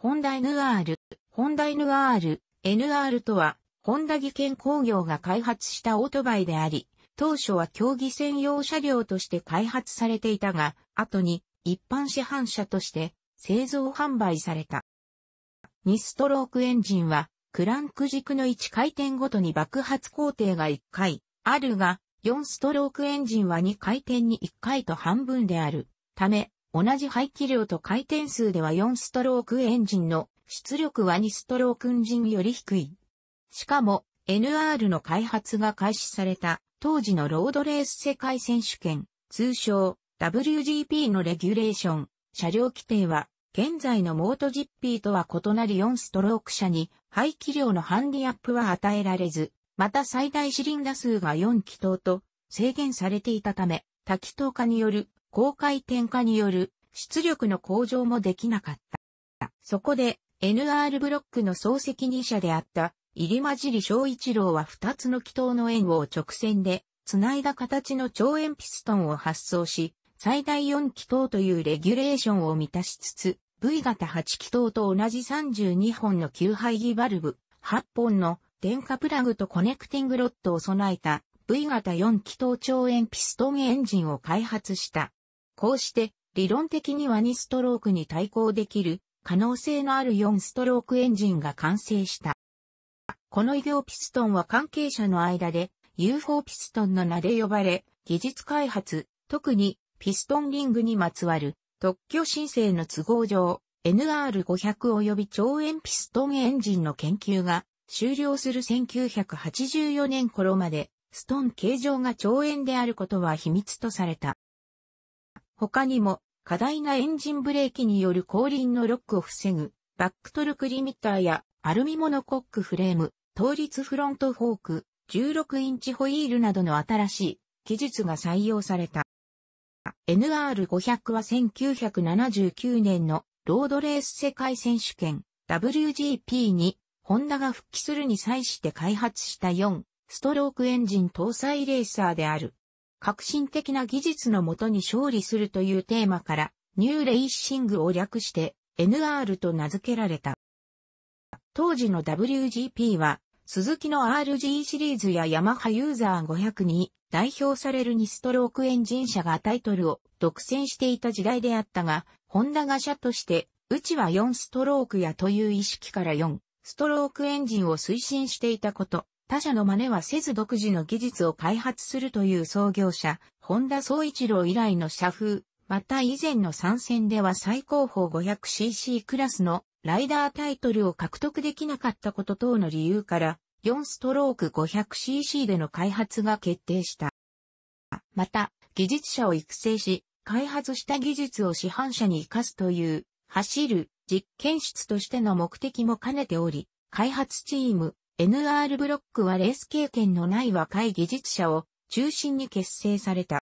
ホンダ NR、ホンダ NR、NR とは、ホンダ技研工業が開発したオートバイであり、当初は競技専用車両として開発されていたが、後に一般市販車として製造販売された。2ストロークエンジンは、クランク軸の1回転ごとに爆発工程が1回、あるが、4ストロークエンジンは2回転に1回と半分である。ため、同じ排気量と回転数では4ストロークエンジンの出力は2ストロークエンジンより低い。しかも、NR の開発が開始された当時のロードレース世界選手権、通称 WGP のレギュレーション、車両規定は現在のモート GP とは異なり4ストローク車に排気量のハンディアップは与えられず、また最大シリンダ数が4気筒と制限されていたため、多気筒化による高回転化による出力の向上もできなかった。そこで NR ブロックの総責任者であった入混じり小一郎は2つの気筒の円を直線で繋いだ形の超円ピストンを発送し、最大4気筒というレギュレーションを満たしつつ、V 型8気筒と同じ32本の吸排儀バルブ、8本の電化プラグとコネクティングロッドを備えた V 型4気筒超円ピストンエンジンを開発した。こうして、理論的には2ストロークに対抗できる可能性のある4ストロークエンジンが完成した。この異業ピストンは関係者の間で UFO ピストンの名で呼ばれ、技術開発、特にピストンリングにまつわる特許申請の都合上、NR500 及び超円ピストンエンジンの研究が終了する1984年頃まで、ストン形状が超円であることは秘密とされた。他にも、過大なエンジンブレーキによる後輪のロックを防ぐ、バックトルクリミッターや、アルミモノコックフレーム、倒立フロントフォーク、16インチホイールなどの新しい技術が採用された。NR500 は1979年のロードレース世界選手権 WGP にホンダが復帰するに際して開発した4ストロークエンジン搭載レーサーである。革新的な技術のもとに勝利するというテーマから、ニューレイシングを略して NR と名付けられた。当時の WGP は、鈴木の RG シリーズやヤマハユーザー500に代表される2ストロークエンジン車がタイトルを独占していた時代であったが、ホンダが車として、うちは4ストロークやという意識から4ストロークエンジンを推進していたこと、他社の真似はせず独自の技術を開発するという創業者、本田総一郎以来の社風、また以前の参戦では最高峰 500cc クラスのライダータイトルを獲得できなかったこと等の理由から、4ストローク 500cc での開発が決定した。また、技術者を育成し、開発した技術を市販車に活かすという、走る実験室としての目的も兼ねており、開発チーム、NR ブロックはレース経験のない若い技術者を中心に結成された。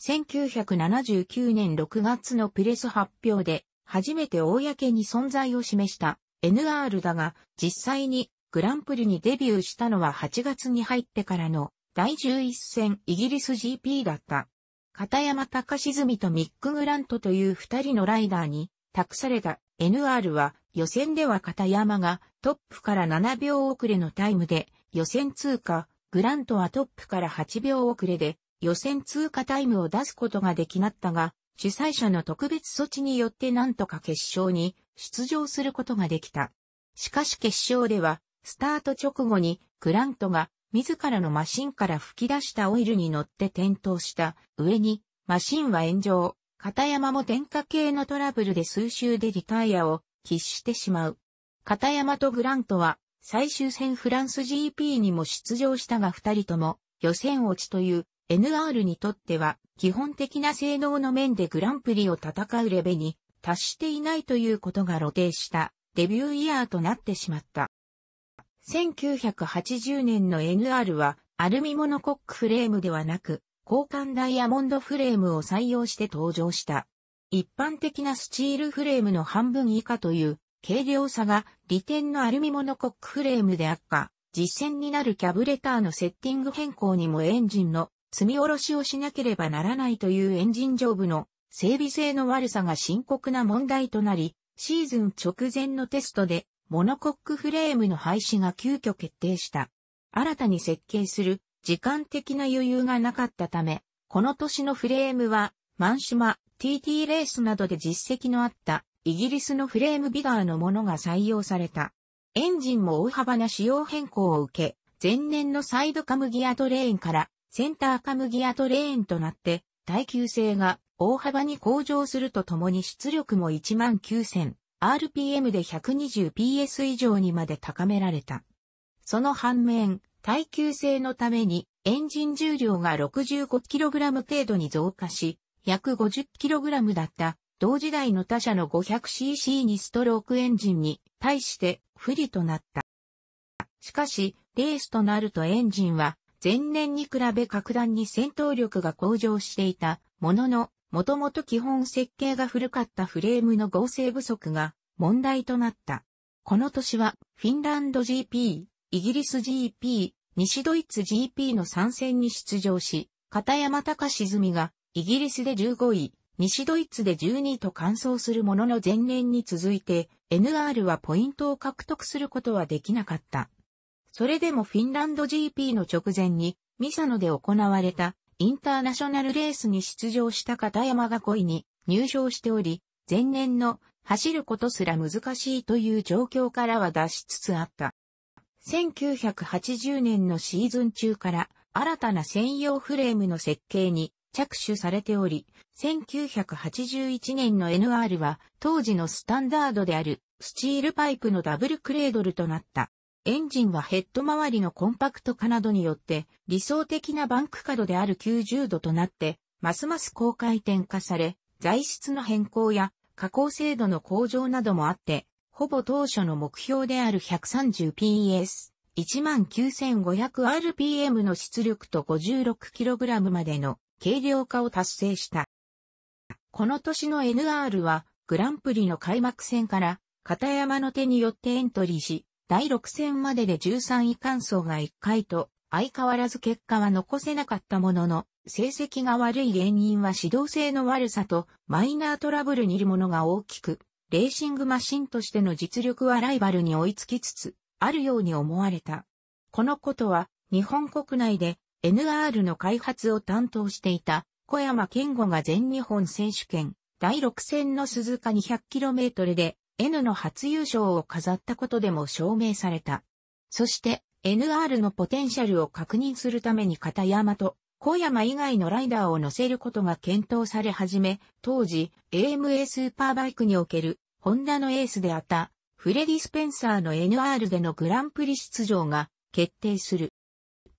1979年6月のプレス発表で初めて公に存在を示した NR だが実際にグランプリにデビューしたのは8月に入ってからの第11戦イギリス GP だった。片山隆みとミック・グラントという二人のライダーに託された NR は予選では片山がトップから7秒遅れのタイムで予選通過、グラントはトップから8秒遅れで予選通過タイムを出すことができなったが、主催者の特別措置によってなんとか決勝に出場することができた。しかし決勝では、スタート直後にグラントが自らのマシンから吹き出したオイルに乗って転倒した上に、マシンは炎上、片山も点火系のトラブルで数周でリタイアを喫してしまう。片山とグラントは、最終戦フランス GP にも出場したが二人とも、予選落ちという NR にとっては、基本的な性能の面でグランプリを戦うレベに達していないということが露呈したデビューイヤーとなってしまった。1980年の NR はアルミモノコックフレームではなく交換ダイヤモンドフレームを採用して登場した。一般的なスチールフレームの半分以下という軽量さが利点のアルミモノコックフレームで悪化、実践になるキャブレターのセッティング変更にもエンジンの積み下ろしをしなければならないというエンジン上部の整備性の悪さが深刻な問題となり、シーズン直前のテストでモノコックフレームの廃止が急遽決定した。新たに設計する時間的な余裕がなかったため、この年のフレームは、マンシマ、TT レースなどで実績のあったイギリスのフレームビガーのものが採用された。エンジンも大幅な仕様変更を受け、前年のサイドカムギアトレーンからセンターカムギアトレーンとなって、耐久性が大幅に向上するとともに出力も 19000rpm で 120ps 以上にまで高められた。その反面、耐久性のためにエンジン重量が 65kg 程度に増加し、約 50kg だった同時代の他社の 500cc にストロークエンジンに対して不利となった。しかし、レースとなるとエンジンは前年に比べ格段に戦闘力が向上していたものの、もともと基本設計が古かったフレームの合成不足が問題となった。この年はフィンランド GP、イギリス GP、西ドイツ GP の参戦に出場し、片山隆史がイギリスで15位、西ドイツで12位と完走するものの前年に続いて、NR はポイントを獲得することはできなかった。それでもフィンランド GP の直前に、ミサノで行われたインターナショナルレースに出場した片山が5位に入賞しており、前年の走ることすら難しいという状況からは脱しつつあった。1980年のシーズン中から新たな専用フレームの設計に着手されており、1981年の NR は当時のスタンダードであるスチールパイプのダブルクレードルとなった。エンジンはヘッド周りのコンパクト化などによって理想的なバンク角である90度となって、ますます高回転化され、材質の変更や加工精度の向上などもあって、ほぼ当初の目標である 130PS、19,500rpm の出力と 56kg までの軽量化を達成した。この年の NR は、グランプリの開幕戦から、片山の手によってエントリーし、第6戦までで13位間走が1回と、相変わらず結果は残せなかったものの、成績が悪い原因は指導性の悪さとマイナートラブルにいるものが大きく、レーシングマシンとしての実力はライバルに追いつきつつ、あるように思われた。このことは、日本国内で NR の開発を担当していた小山健吾が全日本選手権第6戦の鈴鹿 200km で N の初優勝を飾ったことでも証明された。そして NR のポテンシャルを確認するために片山と小山以外のライダーを乗せることが検討され始め、当時 AMA スーパーバイクにおけるホンダのエースであったフレディ・スペンサーの NR でのグランプリ出場が決定する。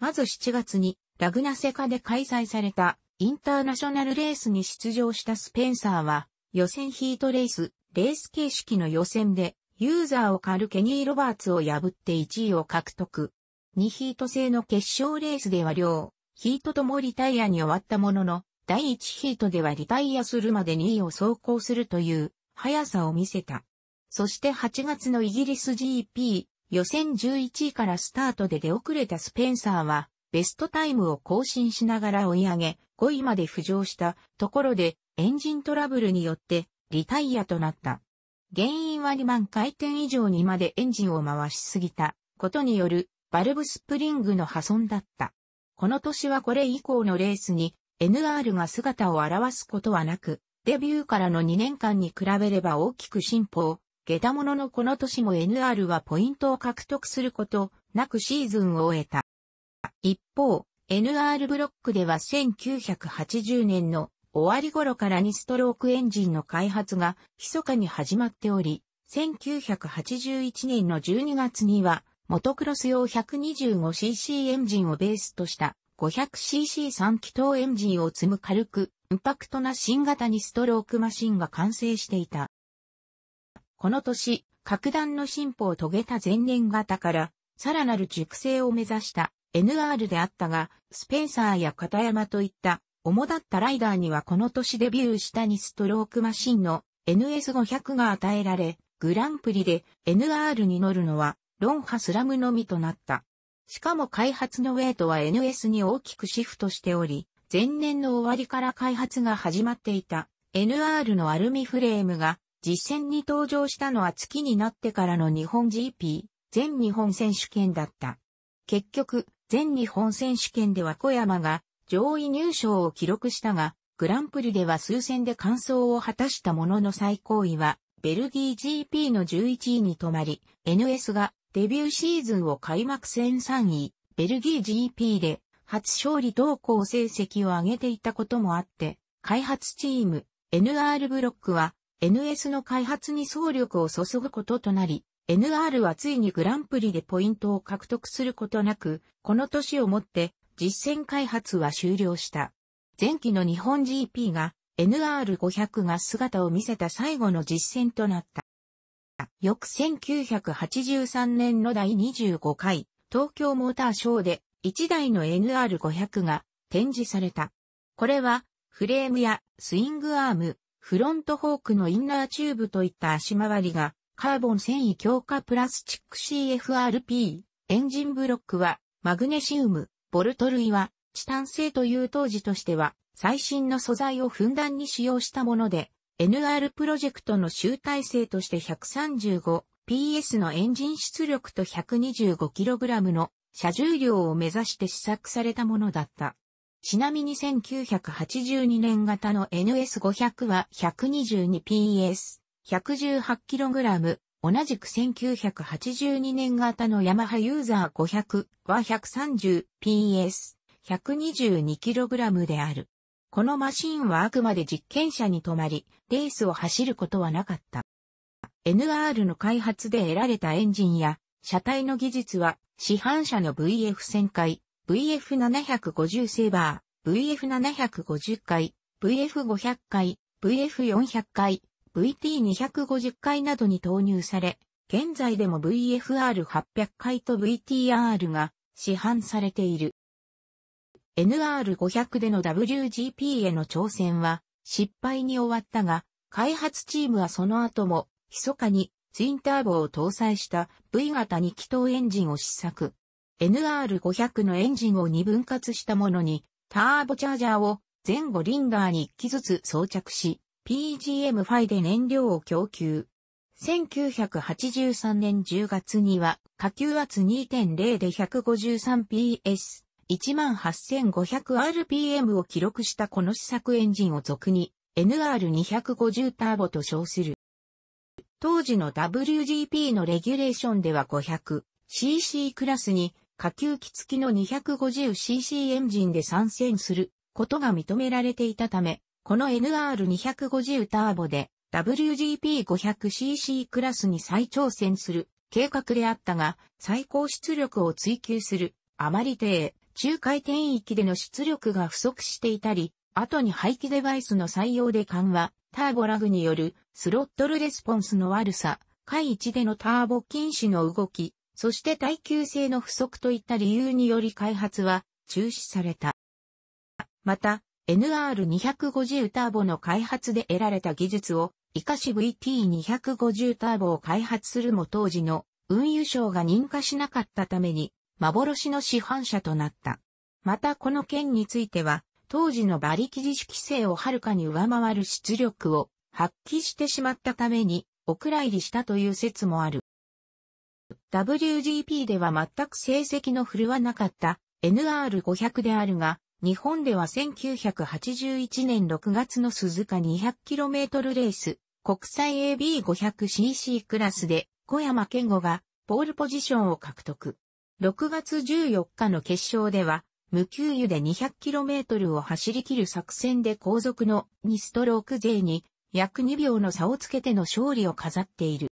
まず7月にラグナセカで開催されたインターナショナルレースに出場したスペンサーは予選ヒートレース、レース形式の予選でユーザーを狩るケニー・ロバーツを破って1位を獲得。2ヒート制の決勝レースでは両、ヒートともリタイアに終わったものの、第1ヒートではリタイアするまで2位を走行するという速さを見せた。そして8月のイギリス GP 予選11位からスタートで出遅れたスペンサーは、ベストタイムを更新しながら追い上げ、5位まで浮上したところで、エンジントラブルによって、リタイアとなった。原因は2万回転以上にまでエンジンを回しすぎたことによるバルブスプリングの破損だった。この年はこれ以降のレースに NR が姿を現すことはなく、デビューからの2年間に比べれば大きく進歩を下駄者のこの年も NR はポイントを獲得することなくシーズンを終えた。一方、NR ブロックでは1980年の終わり頃から2ストロークエンジンの開発が密かに始まっており、1981年の12月には、モトクロス用 125cc エンジンをベースとした 500cc3 気筒エンジンを積む軽く、インパクトな新型2ストロークマシンが完成していた。この年、格段の進歩を遂げた前年型から、さらなる熟成を目指した NR であったが、スペンサーや片山といった主だったライダーにはこの年デビューしたにストロークマシンの NS500 が与えられ、グランプリで NR に乗るのはロンハスラムのみとなった。しかも開発のウェイトは NS に大きくシフトしており、前年の終わりから開発が始まっていた NR のアルミフレームが実戦に登場したのは月になってからの日本 GP、全日本選手権だった。結局、全日本選手権では小山が上位入賞を記録したが、グランプリでは数戦で完走を果たしたものの最高位は、ベルギー GP の11位に止まり、NS がデビューシーズンを開幕戦3位、ベルギー GP で初勝利投稿成績を上げていたこともあって、開発チーム NR ブロックは NS の開発に総力を注ぐこととなり、NR はついにグランプリでポイントを獲得することなく、この年をもって実戦開発は終了した。前期の日本 GP が NR500 が姿を見せた最後の実戦となった。翌1983年の第25回東京モーターショーで1台の NR500 が展示された。これはフレームやスイングアーム、フロントフォークのインナーチューブといった足回りが、カーボン繊維強化プラスチック CFRP、エンジンブロックは、マグネシウム、ボルト類は、チタン製という当時としては、最新の素材をふんだんに使用したもので、NR プロジェクトの集大成として 135PS のエンジン出力と 125kg の車重量を目指して試作されたものだった。ちなみに1982年型の NS500 は 122PS、118kg、同じく1982年型のヤマハユーザー500は 130PS、122kg である。このマシンはあくまで実験車に止まり、レースを走ることはなかった。NR の開発で得られたエンジンや、車体の技術は、市販車の VF 旋回、VF750 セーバー、VF750 回、VF500 回、VF400 回、VT250 回などに投入され、現在でも VFR800 回と VTR が市販されている。NR500 での WGP への挑戦は失敗に終わったが、開発チームはその後も密かにツインターボを搭載した V 型2気筒エンジンを試作。NR500 のエンジンを2分割したものに、ターボチャージャーを前後リンダーに1機ずつ装着し、PGM5 で燃料を供給。1983年10月には、下級圧2.0で 153PS、18500rpm を記録したこの試作エンジンを俗に NR250 ターボと称する。当時の WGP のレギュレーションでは 500cc クラスに下級機付きの 250cc エンジンで参戦することが認められていたため、この NR250 ターボで WGP500cc クラスに再挑戦する計画であったが、最高出力を追求するあまり低中回転域での出力が不足していたり、後に排気デバイスの採用で緩和、ターボラグによるスロットルレスポンスの悪さ、回1でのターボ禁止の動き、そして耐久性の不足といった理由により開発は中止された。また、NR250 ターボの開発で得られた技術を、イカシ VT250 ターボを開発するも当時の運輸省が認可しなかったために、幻の市販車となった。またこの件については、当時の馬力自主規制をはるかに上回る出力を発揮してしまったために、お蔵入りしたという説もある。WGP では全く成績の振るわなかった NR500 であるが、日本では1981年6月の鈴鹿 200km レース、国際 AB500cc クラスで小山健吾がポールポジションを獲得。6月14日の決勝では、無給油で 200km を走り切る作戦で後続の2ストローク勢に約2秒の差をつけての勝利を飾っている。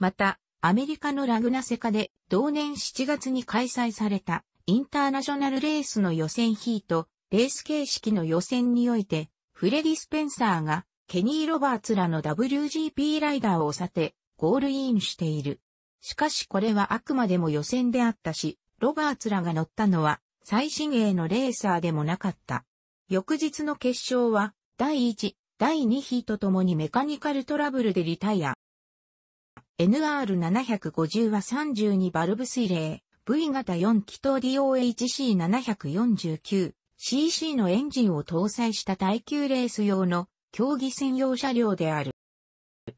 また、アメリカのラグナセカで同年7月に開催されたインターナショナルレースの予選ヒート、レース形式の予選において、フレディ・スペンサーがケニー・ロバーツらの WGP ライダーを去てゴールインしている。しかしこれはあくまでも予選であったし、ロバーツらが乗ったのは最新鋭のレーサーでもなかった。翌日の決勝は、第1、第2ヒートともにメカニカルトラブルでリタイア。NR750 は32バルブ水冷、V 型4気筒 DOHC749cc のエンジンを搭載した耐久レース用の競技専用車両である。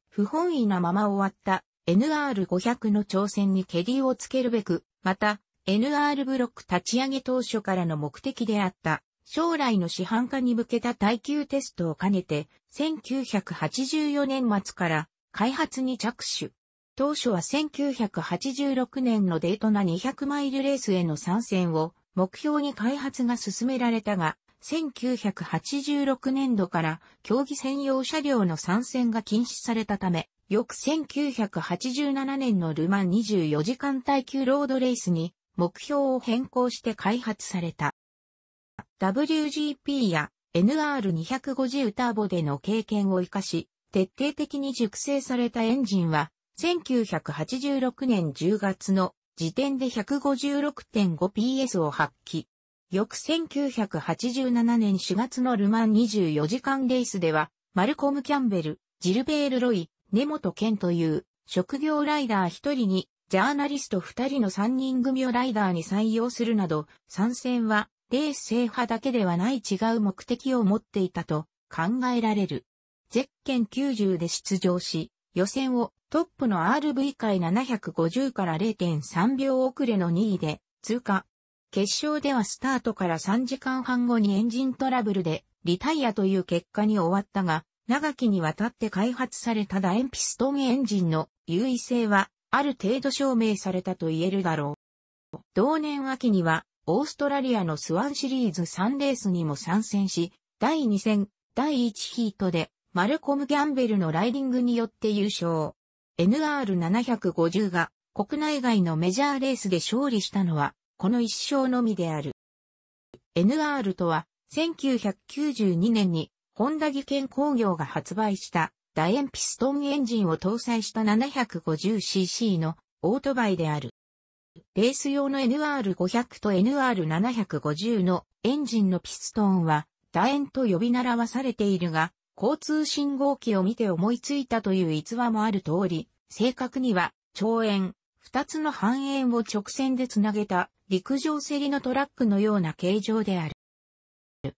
不本意なまま終わった NR500 の挑戦にケリをつけるべく、また NR ブロック立ち上げ当初からの目的であった将来の市販化に向けた耐久テストを兼ねて1984年末から開発に着手。当初は1986年のデートナ200マイルレースへの参戦を目標に開発が進められたが、1986年度から競技専用車両の参戦が禁止されたため、翌1987年のルマン24時間耐久ロードレースに目標を変更して開発された。WGP や NR250 ターボでの経験を活かし、徹底的に熟成されたエンジンは1986年10月の時点で 156.5PS を発揮。翌1987年4月のルマン24時間レースでは、マルコム・キャンベル、ジルベール・ロイ、根本健という職業ライダー1人に、ジャーナリスト2人の3人組をライダーに採用するなど、参戦はレース制覇だけではない違う目的を持っていたと考えられる。ゼッケン90で出場し、予選をトップの RV 界750から0.3秒遅れの2位で通過。決勝ではスタートから3時間半後にエンジントラブルでリタイアという結果に終わったが、長きにわたって開発された楕円ピストンエンジンの優位性はある程度証明されたと言えるだろう。同年秋にはオーストラリアのスワンシリーズ3レースにも参戦し、第2戦、第1ヒートでマルコム・ギャンベルのライディングによって優勝。NR750 が国内外のメジャーレースで勝利したのは、この一勝のみである。NR とは、1992年に、ホンダ技研工業が発売した、楕円ピストンエンジンを搭載した 750cc のオートバイである。レース用の NR500 と NR750 のエンジンのピストンは、楕円と呼び習わされているが、交通信号機を見て思いついたという逸話もある通り、正確には、長円、二つの半円を直線でつなげた陸上競りのトラックのような形状である。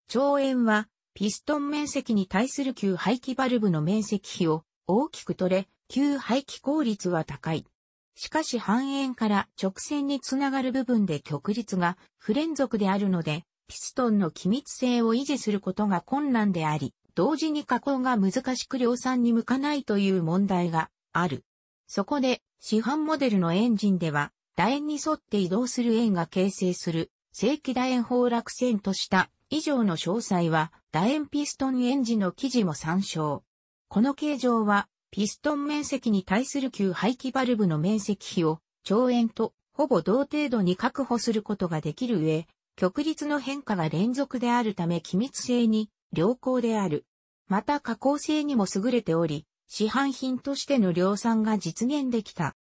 長円は、ピストン面積に対する旧排気バルブの面積比を大きく取れ、旧排気効率は高い。しかし半円から直線につながる部分で曲率が不連続であるので、ピストンの機密性を維持することが困難であり、同時に加工が難しく量産に向かないという問題がある。そこで、市販モデルのエンジンでは、楕円に沿って移動する円が形成する、正規楕円崩落線とした以上の詳細は、楕円ピストンエンジンの記事も参照。この形状は、ピストン面積に対する旧排気バルブの面積比を、長円とほぼ同程度に確保することができる上、極率の変化が連続であるため機密性に良好である。また加工性にも優れており、市販品としての量産が実現できた。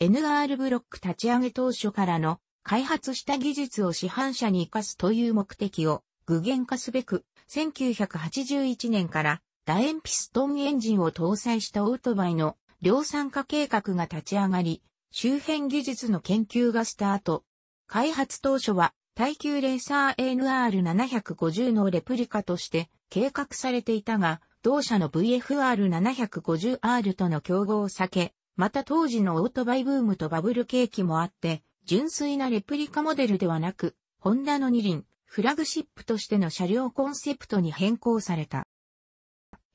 NR ブロック立ち上げ当初からの開発した技術を市販車に活かすという目的を具現化すべく、1981年から楕円ピストンエンジンを搭載したオートバイの量産化計画が立ち上がり、周辺技術の研究がスタート。開発当初は耐久レーサー NR750 のレプリカとして計画されていたが、同社の VFR750R との競合を避け、また当時のオートバイブームとバブル景気もあって、純粋なレプリカモデルではなく、ホンダの二輪、フラグシップとしての車両コンセプトに変更された。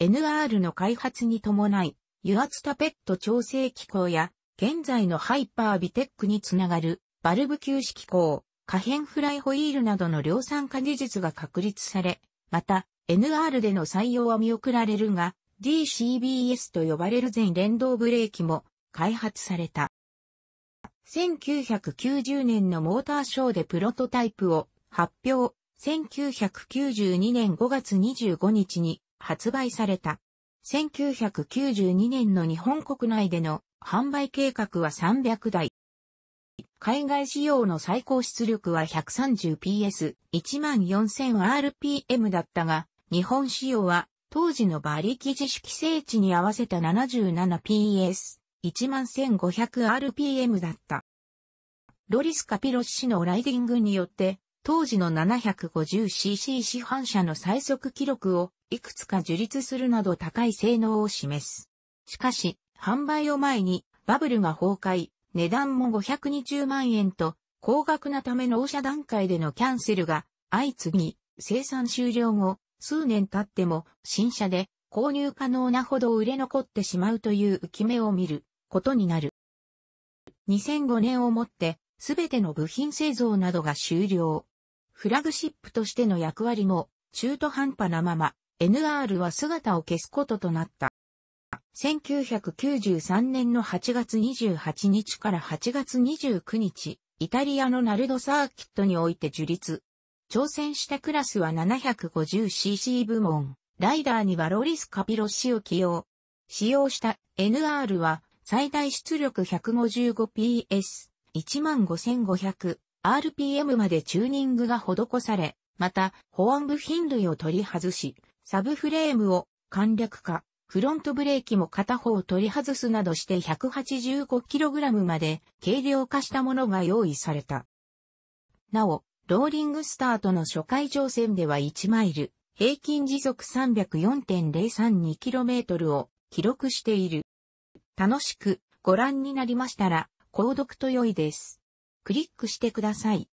NR の開発に伴い、油圧タペット調整機構や、現在のハイパービテックにつながる、バルブ休止機構、可変フライホイールなどの量産化技術が確立され、また、NR での採用は見送られるが、DCBS と呼ばれる全連動ブレーキも開発された。1990年のモーターショーでプロトタイプを発表、1992年5月25日に発売された。1992年の日本国内での販売計画は300台。海外仕様の最高出力は 130PS、14000rpm だったが、日本仕様は、当時の馬力自主規制値に合わせた 77PS、11500rpm だった。ロリス・カピロ氏のライディングによって、当時の 750cc 市販車の最速記録をいくつか樹立するなど高い性能を示す。しかし、販売を前にバブルが崩壊、値段も520万円と高額なため納車段階でのキャンセルが相次ぎ、生産終了後、数年経っても新車で購入可能なほど売れ残ってしまうという浮き目を見ることになる。2005年をもってすべての部品製造などが終了。フラグシップとしての役割も中途半端なまま NR は姿を消すこととなった。1993年の8月28日から8月29日、イタリアのナルドサーキットにおいて樹立、挑戦したクラスは 750cc 部門、ライダーにはロリス・カピロシを起用。使用した NR は最大出力 155PS、15500、RPM までチューニングが施され、また、保安部品類を取り外し、サブフレームを簡略化、フロントブレーキも片方取り外すなどして 185kg まで軽量化したものが用意された。なお、ローリングスタートの初回乗船では1マイル、平均時速 304.032km を記録している。楽しくご覧になりましたら、購読と良いです。クリックしてください。